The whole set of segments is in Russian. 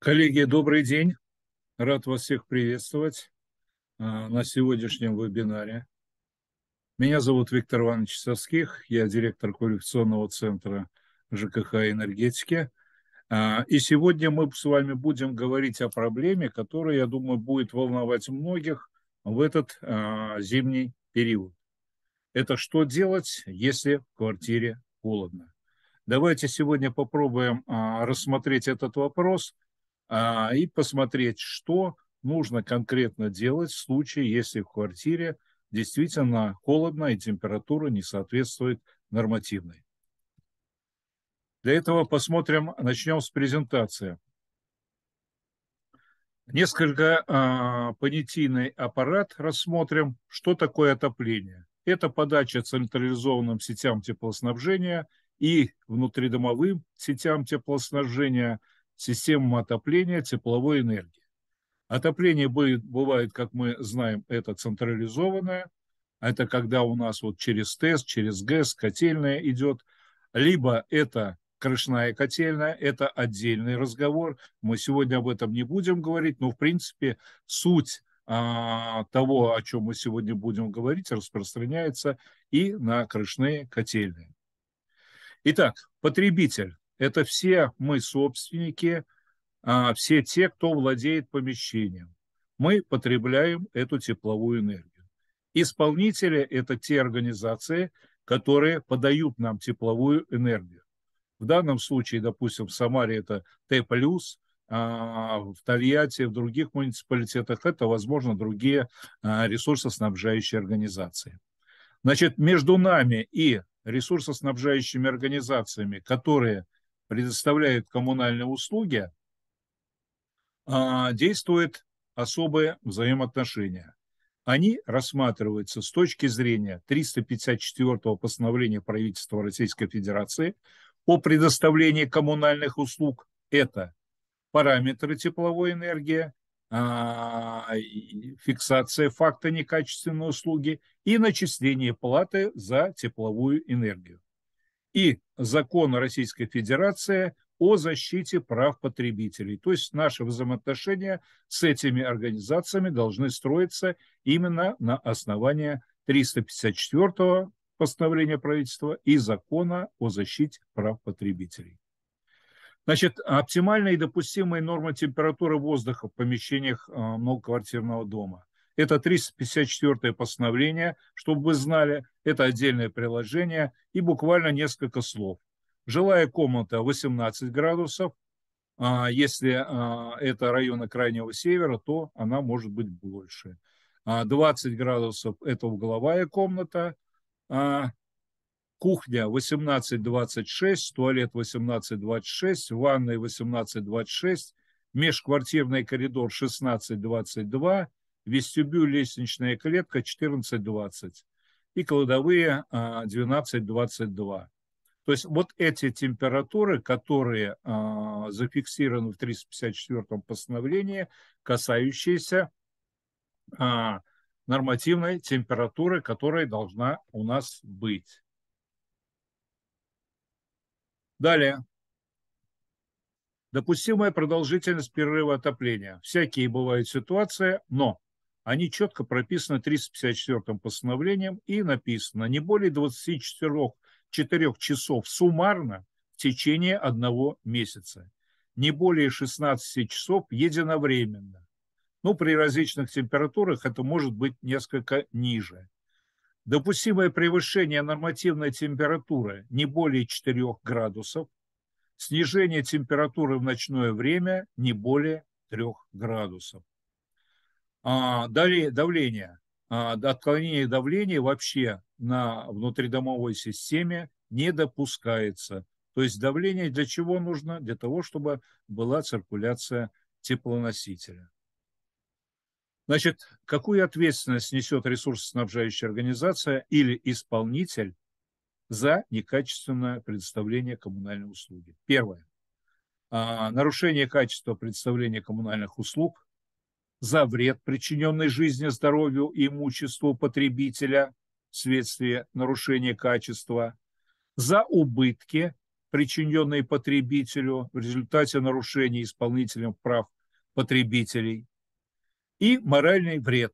Коллеги, добрый день. Рад вас всех приветствовать а, на сегодняшнем вебинаре. Меня зовут Виктор Иванович Соских, я директор коллекционного центра ЖКХ энергетики. А, и сегодня мы с вами будем говорить о проблеме, которая, я думаю, будет волновать многих в этот а, зимний период. Это что делать, если в квартире холодно? Давайте сегодня попробуем рассмотреть этот вопрос – а, и посмотреть, что нужно конкретно делать в случае, если в квартире действительно холодно и температура не соответствует нормативной. Для этого посмотрим, начнем с презентации. Несколько а, понятийный аппарат рассмотрим, что такое отопление. Это подача централизованным сетям теплоснабжения и внутридомовым сетям теплоснабжения – системам отопления тепловой энергии. Отопление будет, бывает, как мы знаем, это централизованное, это когда у нас вот через ТЭС, через ГЭС котельная идет, либо это крышная котельная, это отдельный разговор, мы сегодня об этом не будем говорить, но в принципе суть а, того, о чем мы сегодня будем говорить, распространяется и на крышные котельные. Итак, потребитель это все мы собственники, а, все те, кто владеет помещением. Мы потребляем эту тепловую энергию. Исполнители – это те организации, которые подают нам тепловую энергию. В данном случае, допустим, в Самаре это Т+, а, в Тольятти, в других муниципалитетах это, возможно, другие а, ресурсоснабжающие организации. Значит, между нами и ресурсоснабжающими организациями, которые – предоставляют коммунальные услуги, а, действует особые взаимоотношения. Они рассматриваются с точки зрения 354 постановления правительства Российской Федерации о предоставлении коммунальных услуг. Это параметры тепловой энергии, а, фиксация факта некачественной услуги и начисление платы за тепловую энергию и закона Российской Федерации о защите прав потребителей. То есть наши взаимоотношения с этими организациями должны строиться именно на основании 354 постановления правительства и закона о защите прав потребителей. Значит, оптимальные и допустимые нормы температуры воздуха в помещениях а, многоквартирного дома. Это 354 постановление, чтобы вы знали. Это отдельное приложение и буквально несколько слов. Жилая комната 18 градусов. А если а, это районы Крайнего Севера, то она может быть больше. 20 а градусов – это угловая комната. Кухня 18-26, туалет 18-26, ванная 18-26, межквартирный коридор 16-22, вестибюль, лестничная клетка 14-20 и кладовые 12-22. А, То есть вот эти температуры, которые а, зафиксированы в 354 м постановлении, касающиеся а, нормативной температуры, которая должна у нас быть. Далее. Допустимая продолжительность перерыва отопления. Всякие бывают ситуации, но они четко прописаны 354-м постановлением и написано не более 24 4 часов суммарно в течение одного месяца, не более 16 часов единовременно. Ну, при различных температурах это может быть несколько ниже. Допустимое превышение нормативной температуры не более 4 градусов, снижение температуры в ночное время не более 3 градусов. А, Далее давление. А, отклонение давления вообще на внутридомовой системе не допускается. То есть давление для чего нужно? Для того, чтобы была циркуляция теплоносителя. Значит, какую ответственность несет ресурсоснабжающая организация или исполнитель за некачественное предоставление коммунальной услуги? Первое. А, нарушение качества предоставления коммунальных услуг за вред, причиненный жизни, здоровью и имуществу потребителя вследствие нарушения качества, за убытки, причиненные потребителю в результате нарушения исполнителем прав потребителей, и моральный вред.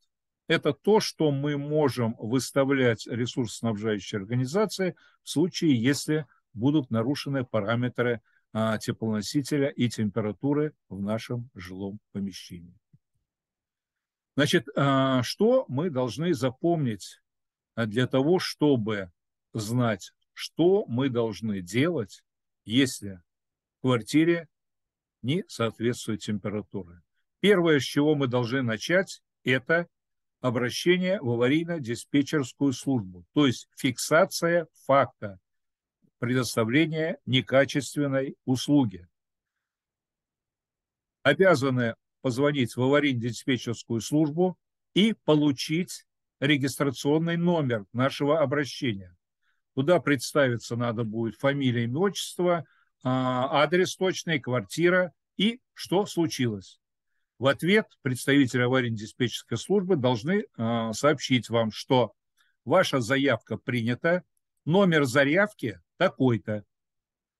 Это то, что мы можем выставлять ресурсоснабжающие организации в случае, если будут нарушены параметры а, теплоносителя и температуры в нашем жилом помещении. Значит, а, что мы должны запомнить а, для того, чтобы знать, что мы должны делать, если в квартире не соответствует температура? Первое, с чего мы должны начать, это обращение в аварийно-диспетчерскую службу, то есть фиксация факта предоставления некачественной услуги. Обязаны позвонить в аварийно-диспетчерскую службу и получить регистрационный номер нашего обращения. Туда представиться надо будет фамилия, имя, отчество, а, адрес точный, квартира и что случилось. В ответ представители аварийно-диспетчерской службы должны а, сообщить вам, что ваша заявка принята, номер заявки такой-то,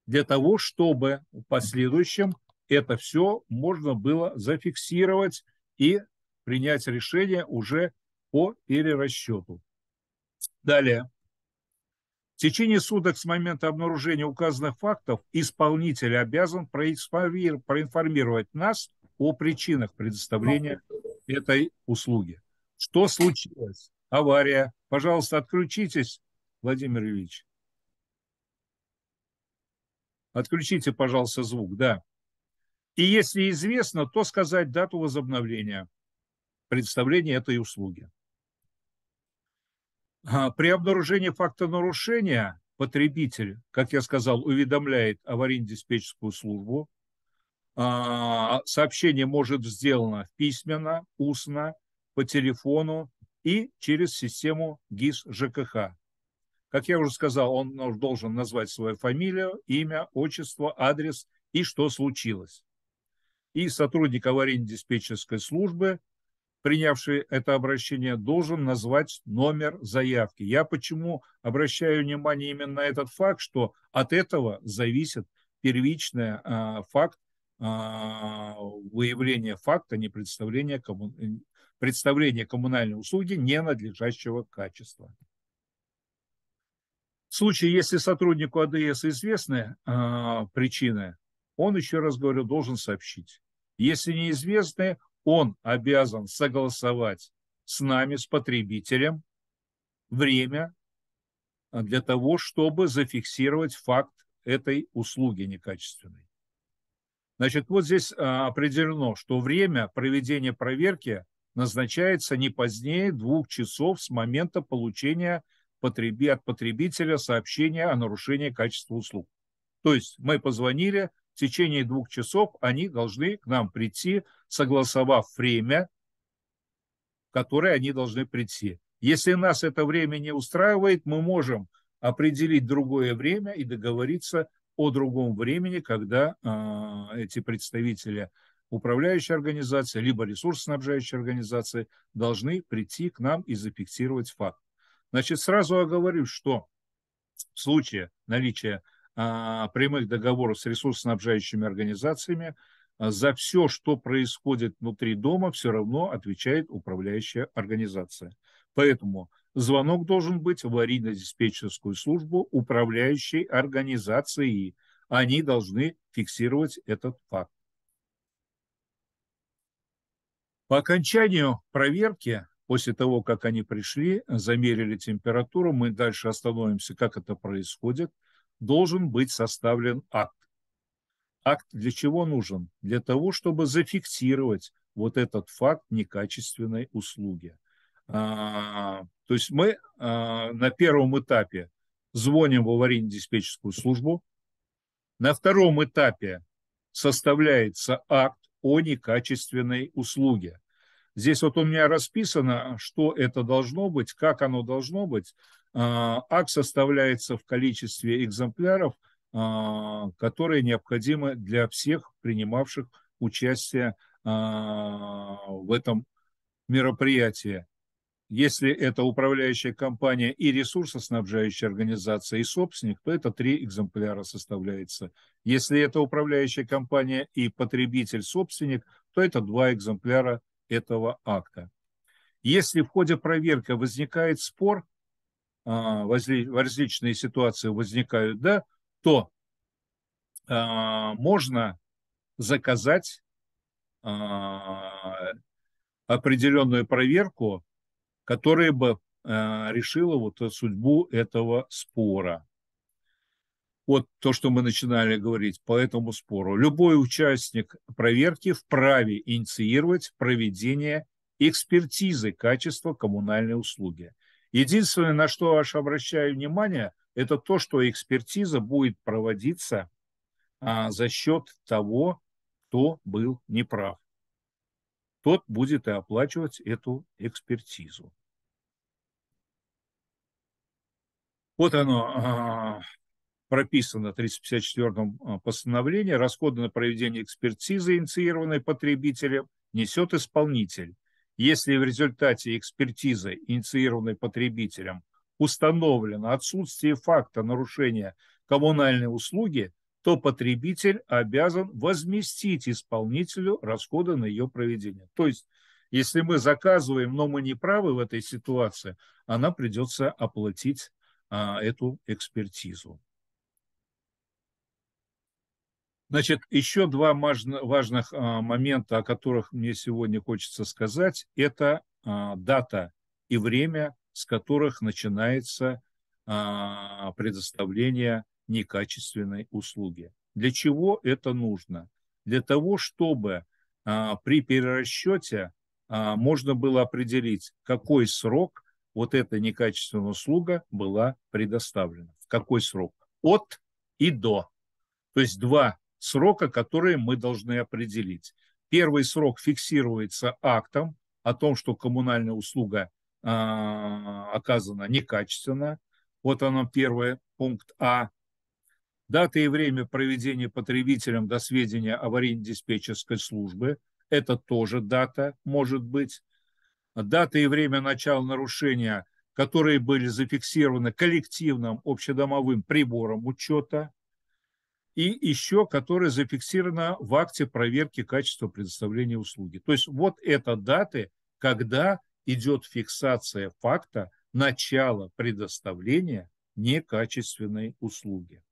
для того, чтобы в последующем это все можно было зафиксировать и принять решение уже по перерасчету. Далее. В течение суток с момента обнаружения указанных фактов исполнитель обязан проинформировать нас о причинах предоставления этой услуги. Что случилось? Авария. Пожалуйста, отключитесь, Владимир Ильич. Отключите, пожалуйста, звук, да. И если известно, то сказать дату возобновления представления этой услуги. А, при обнаружении факта нарушения потребитель, как я сказал, уведомляет аварийно-диспетчерскую службу. А, сообщение может сделано письменно, устно, по телефону и через систему ГИС ЖКХ. Как я уже сказал, он должен назвать свою фамилию, имя, отчество, адрес и что случилось и сотрудник аварийно-диспетчерской службы, принявший это обращение, должен назвать номер заявки. Я почему обращаю внимание именно на этот факт, что от этого зависит первичный а, факт а, выявления факта непредставления комму... представления коммунальной услуги ненадлежащего качества. В случае, если сотруднику АДС известны а, причины он, еще раз говорю, должен сообщить. Если неизвестное, он обязан согласовать с нами, с потребителем, время для того, чтобы зафиксировать факт этой услуги некачественной. Значит, вот здесь а, определено, что время проведения проверки назначается не позднее двух часов с момента получения потреби от потребителя сообщения о нарушении качества услуг. То есть мы позвонили, в течение двух часов они должны к нам прийти, согласовав время, которое они должны прийти. Если нас это время не устраивает, мы можем определить другое время и договориться о другом времени, когда э, эти представители управляющей организации, либо ресурсоснабжающей организации должны прийти к нам и зафиксировать факт. Значит, сразу оговорю, что в случае наличия а, прямых договоров с ресурсоснабжающими организациями, а, за все, что происходит внутри дома, все равно отвечает управляющая организация. Поэтому звонок должен быть в аварийно-диспетчерскую службу управляющей организации. Они должны фиксировать этот факт. По окончанию проверки, после того, как они пришли, замерили температуру, мы дальше остановимся, как это происходит – должен быть составлен акт. Акт для чего нужен? Для того, чтобы зафиксировать вот этот факт некачественной услуги. А, то есть мы а, на первом этапе звоним в аварийно-диспетчерскую службу, на втором этапе составляется акт о некачественной услуге. Здесь вот у меня расписано, что это должно быть, как оно должно быть. А, акт составляется в количестве экземпляров, а, которые необходимы для всех принимавших участие а, в этом мероприятии. Если это управляющая компания и ресурсоснабжающая организация, и собственник, то это три экземпляра составляется. Если это управляющая компания и потребитель-собственник, то это два экземпляра этого акта. Если в ходе проверки возникает спор, а, различные ситуации возникают, да, то а, можно заказать а, определенную проверку, которая бы решила вот судьбу этого спора. Вот то, что мы начинали говорить по этому спору. Любой участник проверки вправе инициировать проведение экспертизы качества коммунальной услуги. Единственное, на что я обращаю внимание, это то, что экспертиза будет проводиться а, за счет того, кто был неправ. Тот будет и оплачивать эту экспертизу. Вот оно а, прописано в 354-м а, постановлении. Расходы на проведение экспертизы, инициированной потребителем, несет исполнитель если в результате экспертизы, инициированной потребителем, установлено отсутствие факта нарушения коммунальной услуги, то потребитель обязан возместить исполнителю расходы на ее проведение. То есть, если мы заказываем, но мы не правы в этой ситуации, она придется оплатить а, эту экспертизу. Значит, еще два важных а, момента, о которых мне сегодня хочется сказать, это а, дата и время, с которых начинается а, предоставление некачественной услуги. Для чего это нужно? Для того, чтобы при перерасчете можно было определить, какой срок вот эта некачественная услуга была предоставлена. В какой срок? От и до. То есть два срока, которые мы должны определить. Первый срок фиксируется актом о том, что коммунальная услуга э, оказана некачественно. Вот оно первое, пункт А. Дата и время проведения потребителям до сведения аварийно-диспетчерской службы. Это тоже дата, может быть. Дата и время начала нарушения, которые были зафиксированы коллективным общедомовым прибором учета – и еще, которая зафиксирована в акте проверки качества предоставления услуги. То есть вот это даты, когда идет фиксация факта начала предоставления некачественной услуги.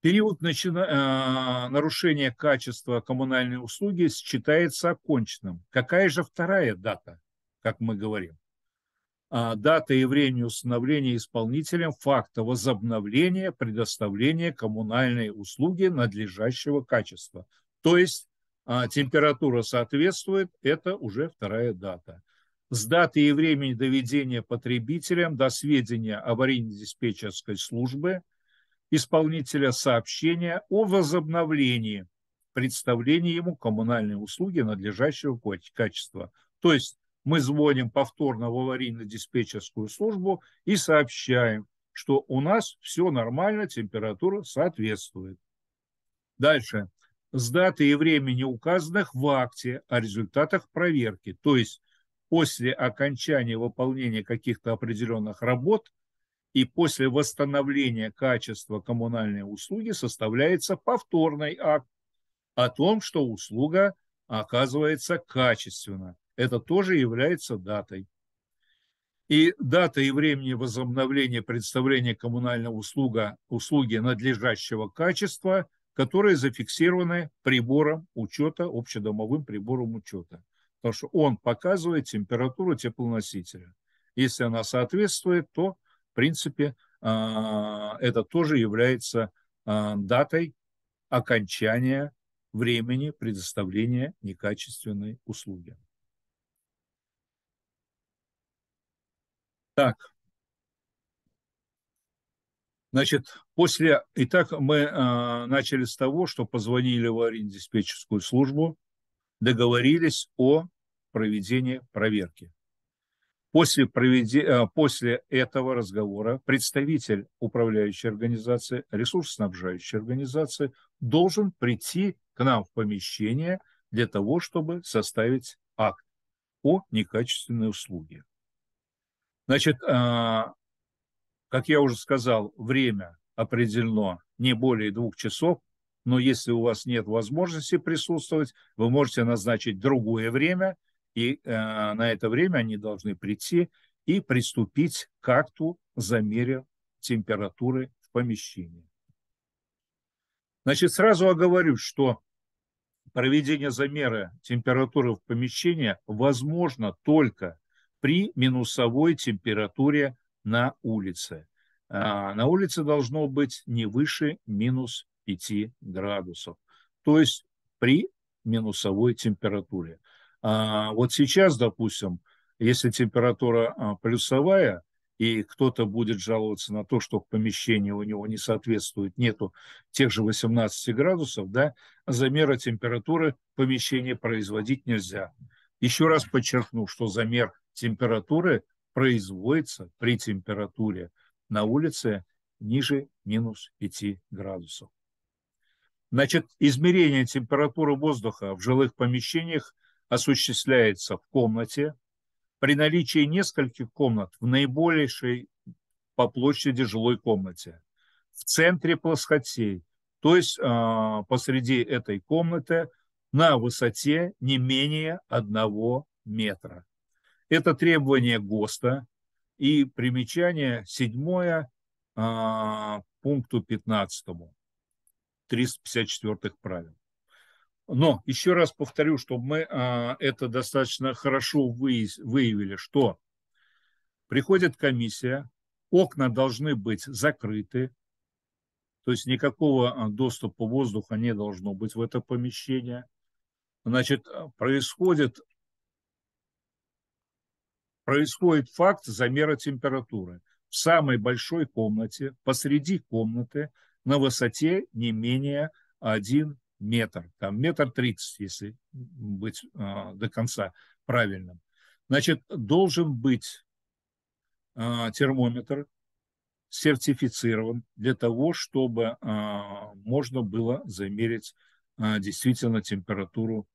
Период начина... э, нарушения качества коммунальной услуги считается оконченным. Какая же вторая дата, как мы говорим? А, дата и время установления исполнителем факта возобновления предоставления коммунальной услуги надлежащего качества. То есть а, температура соответствует, это уже вторая дата. С даты и времени доведения потребителям до сведения аварийно-диспетчерской службы исполнителя сообщения о возобновлении представления ему коммунальной услуги надлежащего качества. То есть мы звоним повторно в аварийно-диспетчерскую службу и сообщаем, что у нас все нормально, температура соответствует. Дальше. С даты и времени указанных в акте о результатах проверки, то есть после окончания выполнения каких-то определенных работ и после восстановления качества коммунальной услуги составляется повторный акт о том, что услуга оказывается качественно это тоже является датой. И дата и времени возобновления представления коммунального услуга, услуги надлежащего качества, которые зафиксированы прибором учета, общедомовым прибором учета. Потому что он показывает температуру теплоносителя. Если она соответствует, то, в принципе, а, это тоже является а, датой окончания времени предоставления некачественной услуги. Так. Значит, после... Итак, мы э, начали с того, что позвонили в аварийно-диспетчерскую службу, договорились о проведении проверки. После, проведе... Э, после этого разговора представитель управляющей организации, ресурсоснабжающей организации должен прийти к нам в помещение для того, чтобы составить акт о некачественной услуге. Значит, э, как я уже сказал, время определено не более двух часов, но если у вас нет возможности присутствовать, вы можете назначить другое время, и э, на это время они должны прийти и приступить к акту замеря температуры в помещении. Значит, сразу оговорюсь, что проведение замера температуры в помещении возможно только при минусовой температуре на улице. А, на улице должно быть не выше минус 5 градусов, то есть при минусовой температуре. А, вот сейчас, допустим, если температура а, плюсовая, и кто-то будет жаловаться на то, что в помещении у него не соответствует, нету тех же 18 градусов, да, замера температуры помещения производить нельзя. Еще раз подчеркну, что замер температуры производится при температуре на улице ниже минус 5 градусов. Значит, измерение температуры воздуха в жилых помещениях осуществляется в комнате. При наличии нескольких комнат в наибольшей по площади жилой комнате, в центре плоскостей, то есть э, посреди этой комнаты на высоте не менее одного метра. Это требование ГОСТа и примечание 7 а, пункту 15 354 правил. Но еще раз повторю, чтобы мы а, это достаточно хорошо выявили, что приходит комиссия, окна должны быть закрыты, то есть никакого а, доступа воздуха не должно быть в это помещение. Значит, а, происходит происходит факт замера температуры в самой большой комнате, посреди комнаты, на высоте не менее 1 метр, там метр тридцать, если быть э, до конца правильным. Значит, должен быть э, термометр сертифицирован для того, чтобы э, можно было замерить э, действительно температуру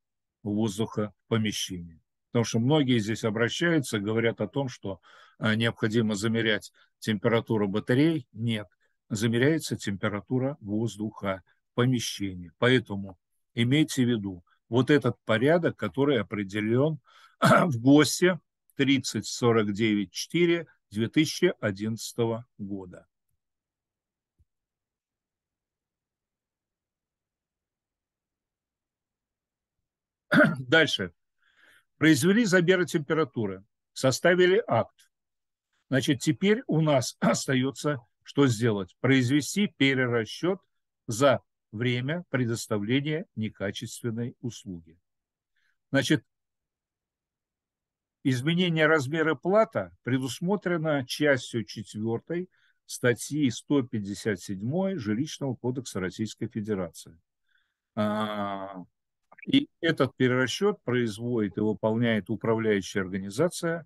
воздуха в помещении. Потому что многие здесь обращаются, говорят о том, что а, необходимо замерять температуру батарей. Нет, замеряется температура воздуха в помещении. Поэтому имейте в виду, вот этот порядок, который определен в ГОСе 3049-4 2011 года. Дальше произвели заберы температуры, составили акт. Значит, теперь у нас остается что сделать? Произвести перерасчет за время предоставления некачественной услуги. Значит, изменение размера плата предусмотрено частью 4 статьи 157 Жилищного кодекса Российской Федерации. А, и этот перерасчет производит и выполняет управляющая организация,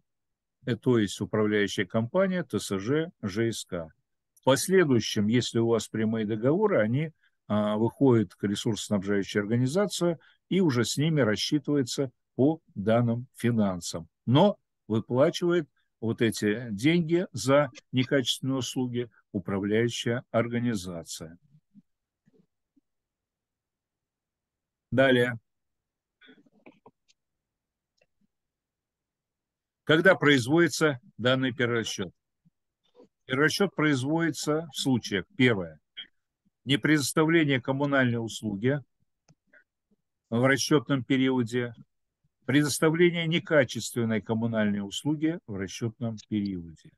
э, то есть управляющая компания ТСЖ ЖСК. В последующем, если у вас прямые договоры, они а, выходят к ресурсоснабжающей организации и уже с ними рассчитывается по данным финансам. Но выплачивает вот эти деньги за некачественные услуги управляющая организация. Далее. Когда производится данный перерасчет? Перерасчет производится в случаях. Первое. не Непредоставление коммунальной услуги в расчетном периоде. Предоставление некачественной коммунальной услуги в расчетном периоде.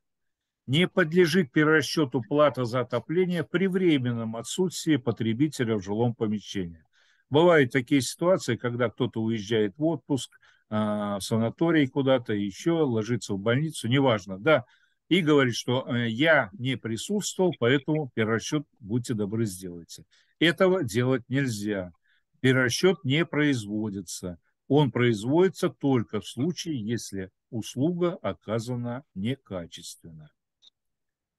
Не подлежит перерасчету плата за отопление при временном отсутствии потребителя в жилом помещении. Бывают такие ситуации, когда кто-то уезжает в отпуск, а, в санаторий куда-то, еще ложится в больницу, неважно, да, и говорит, что э, я не присутствовал, поэтому перерасчет, будьте добры, сделайте. Этого делать нельзя. Перерасчет не производится. Он производится только в случае, если услуга оказана некачественно.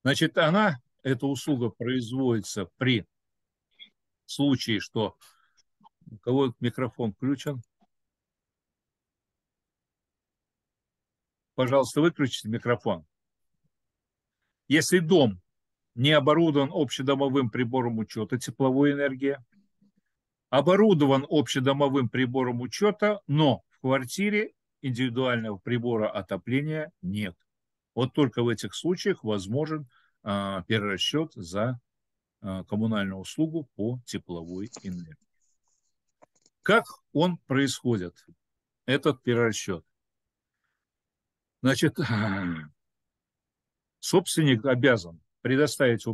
Значит, она, эта услуга производится при случае, что у кого микрофон включен, пожалуйста, выключите микрофон. Если дом не оборудован общедомовым прибором учета тепловой энергии, оборудован общедомовым прибором учета, но в квартире индивидуального прибора отопления нет. Вот только в этих случаях возможен а, перерасчет за а, коммунальную услугу по тепловой энергии. Как он происходит, этот перерасчет? Значит, собственник обязан предоставить управляющей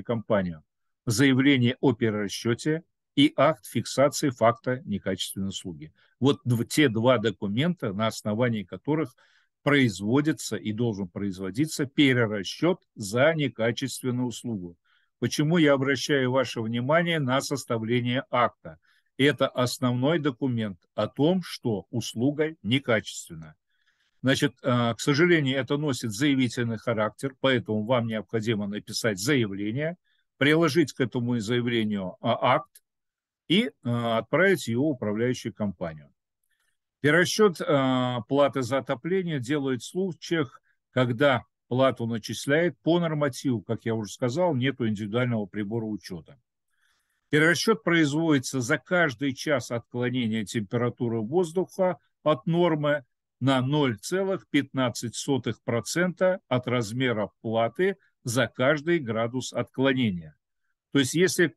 управляющую компанию заявление о перерасчете и акт фиксации факта некачественной услуги. Вот те два документа, на основании которых производится и должен производиться перерасчет за некачественную услугу. Почему я обращаю ваше внимание на составление акта? Это основной документ о том, что услуга некачественна. Значит, а, к сожалению, это носит заявительный характер, поэтому вам необходимо написать заявление, приложить к этому заявлению а, акт и а, отправить его в управляющую компанию. Перерасчет платы за отопление делают в случаях, когда плату начисляет по нормативу, как я уже сказал, нет индивидуального прибора учета. Перерасчет производится за каждый час отклонения температуры воздуха от нормы на 0,15% от размера платы за каждый градус отклонения. То есть если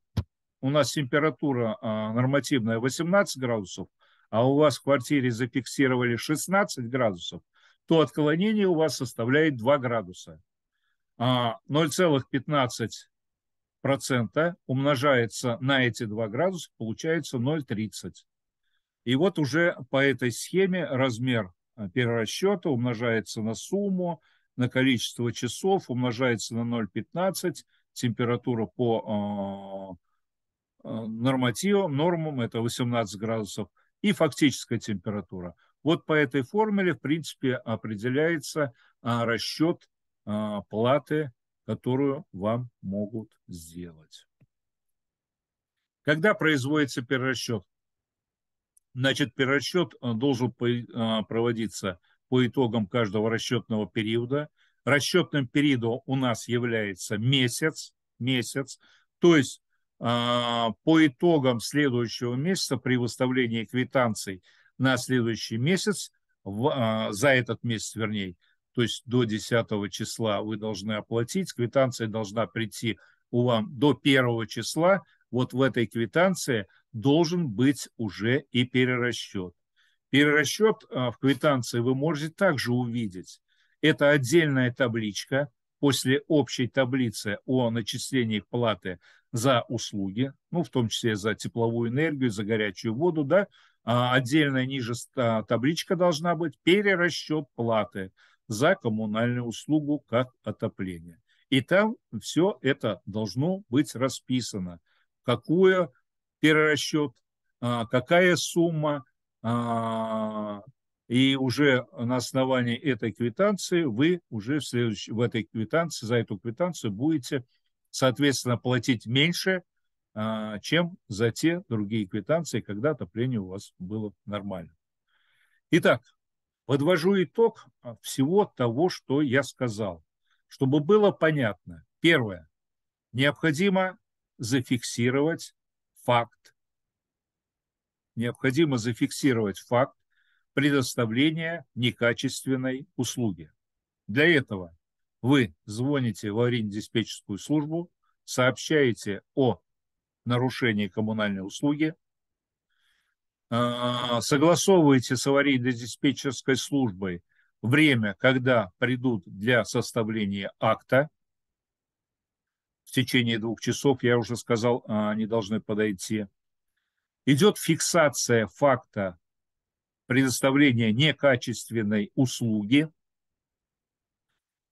у нас температура а, нормативная 18 градусов, а у вас в квартире зафиксировали 16 градусов, то отклонение у вас составляет 2 градуса. 0,15% а, умножается на эти 2 градуса, получается 0,30. И вот уже по этой схеме размер Э, перерасчета умножается на сумму, на количество часов, умножается на 0,15, температура по э, э, нормативам, нормам это 18 градусов, и фактическая температура. Вот по этой формуле, в принципе, определяется а, расчет а, платы, которую вам могут сделать. Когда производится перерасчет? Значит, перерасчет э, должен а, проводиться по итогам каждого расчетного периода. Расчетным периодом у нас является месяц, месяц. То есть а, по итогам следующего месяца при выставлении квитанций на следующий месяц, а, за этот месяц, вернее, то есть до 10 числа вы должны оплатить, квитанция должна прийти у вам до 1 числа, вот в этой квитанции должен быть уже и перерасчет. Перерасчет а, в квитанции вы можете также увидеть. Это отдельная табличка после общей таблицы о начислении платы за услуги, ну, в том числе за тепловую энергию, за горячую воду, да, а, отдельная ниже табличка должна быть перерасчет платы за коммунальную услугу как отопление. И там все это должно быть расписано – какое перерасчет, а, какая сумма, а, и уже на основании этой квитанции вы уже в, следующей, в этой квитанции, за эту квитанцию будете, соответственно, платить меньше, а, чем за те другие квитанции, когда отопление у вас было нормально. Итак, подвожу итог всего того, что я сказал, чтобы было понятно. Первое. Необходимо зафиксировать факт. Необходимо зафиксировать факт предоставления некачественной услуги. Для этого вы звоните в аварийно-диспетчерскую службу, сообщаете о нарушении коммунальной услуги, а, согласовываете с аварийно-диспетчерской службой время, когда придут для составления акта в течение двух часов, я уже сказал, а, они должны подойти. Идет фиксация факта предоставления некачественной услуги.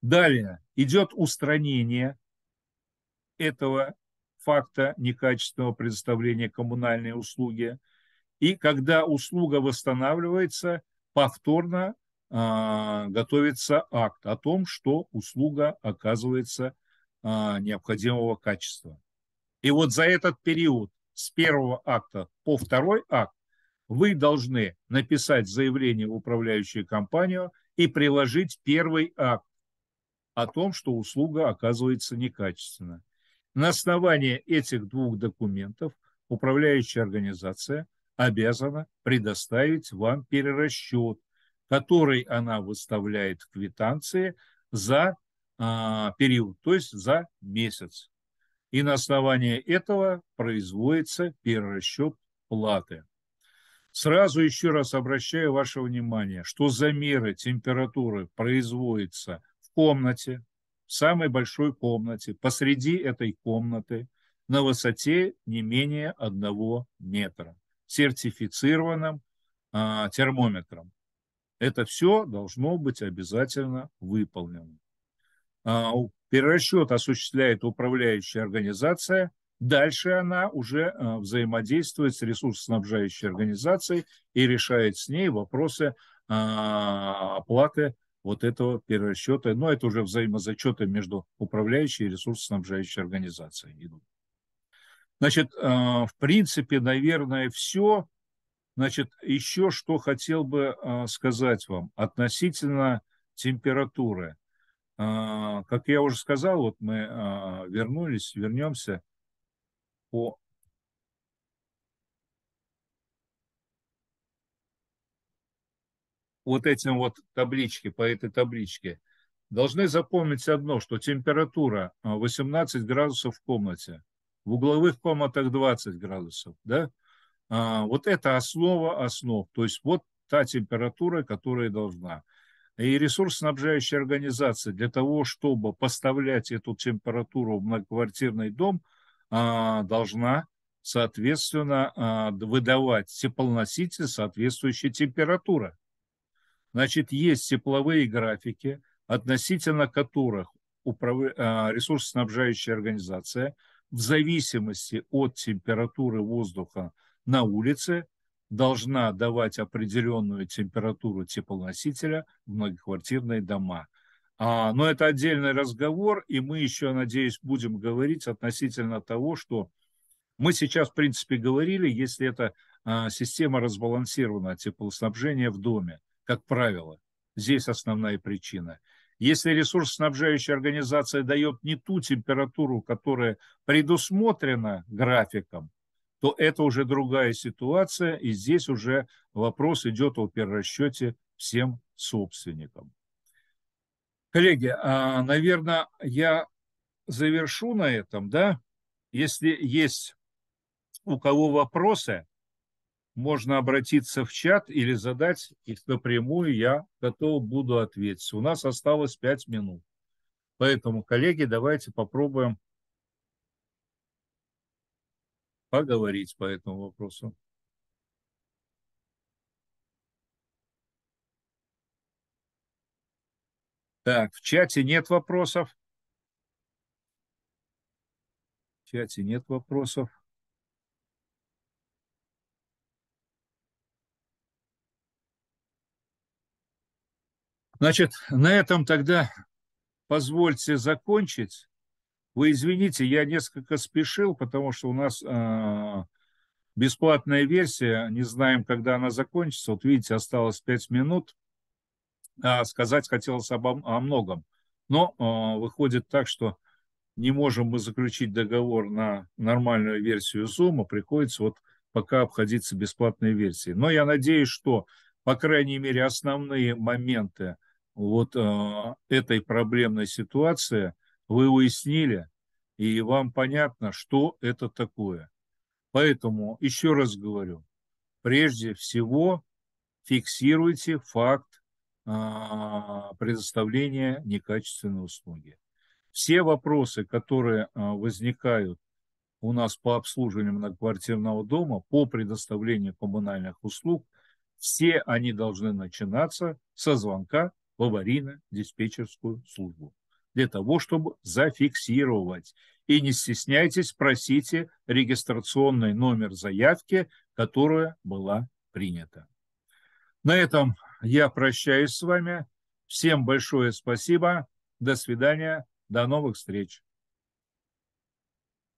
Далее идет устранение этого факта некачественного предоставления коммунальной услуги. И когда услуга восстанавливается, повторно э, готовится акт о том, что услуга оказывается а, необходимого качества. И вот за этот период с первого акта по второй акт вы должны написать заявление в управляющую компанию и приложить первый акт о том, что услуга оказывается некачественна. На основании этих двух документов управляющая организация обязана предоставить вам перерасчет, который она выставляет в квитанции за а, период, то есть за месяц. И на основании этого производится перерасчет платы. Сразу еще раз обращаю ваше внимание, что замеры температуры производятся в комнате, в самой большой комнате, посреди этой комнаты, на высоте не менее одного метра, сертифицированным а, термометром. Это все должно быть обязательно выполнено. А, Перерасчет осуществляет управляющая организация. Дальше она уже а, взаимодействует с ресурсоснабжающей организацией и решает с ней вопросы а, оплаты вот этого перерасчета. Но это уже взаимозачеты между управляющей и ресурсоснабжающей организацией идут. Значит, в принципе, наверное, все. Значит, еще что хотел бы сказать вам относительно температуры. А, как я уже сказал, вот мы а, вернулись, вернемся по вот этим вот табличке, по этой табличке. Должны запомнить одно, что температура 18 а, градусов в комнате, в угловых комнатах 20 градусов, да? Вот это основа основ, то есть вот та температура, которая должна и ресурсоснабжающая организация для того, чтобы поставлять эту температуру в многоквартирный дом, а, должна, соответственно, а, выдавать теплоноситель соответствующей температуры. Значит, есть тепловые графики, относительно которых а, ресурсоснабжающая организация в зависимости от температуры воздуха на улице должна давать определенную температуру теплоносителя в многоквартирные дома. А, но это отдельный разговор, и мы еще, надеюсь, будем говорить относительно того, что мы сейчас, в принципе, говорили, если это а, система разбалансированного теплоснабжения в доме, как правило, здесь основная причина. Если ресурс снабжающая организация дает не ту температуру, которая предусмотрена графиком, то это уже другая ситуация, и здесь уже вопрос идет о перерасчете всем собственникам. Коллеги, а, наверное, я завершу на этом, да? Если есть у кого вопросы, можно обратиться в чат или задать их напрямую, я готов буду ответить. У нас осталось пять минут. Поэтому, коллеги, давайте попробуем поговорить по этому вопросу. Так, в чате нет вопросов. В чате нет вопросов. Значит, на этом тогда позвольте закончить. Вы извините, я несколько спешил, потому что у нас э, бесплатная версия, не знаем, когда она закончится. Вот видите, осталось 5 минут. А сказать хотелось обо, о многом. Но э, выходит так, что не можем мы заключить договор на нормальную версию Zoom, а приходится вот пока обходиться бесплатной версией. Но я надеюсь, что, по крайней мере, основные моменты вот э, этой проблемной ситуации – вы уяснили, и вам понятно, что это такое. Поэтому, еще раз говорю, прежде всего фиксируйте факт а, предоставления некачественной услуги. Все вопросы, которые а, возникают у нас по обслуживанию многоквартирного дома, по предоставлению коммунальных услуг, все они должны начинаться со звонка в аварийно-диспетчерскую службу для того, чтобы зафиксировать. И не стесняйтесь, просите регистрационный номер заявки, которая была принята. На этом я прощаюсь с вами. Всем большое спасибо. До свидания. До новых встреч.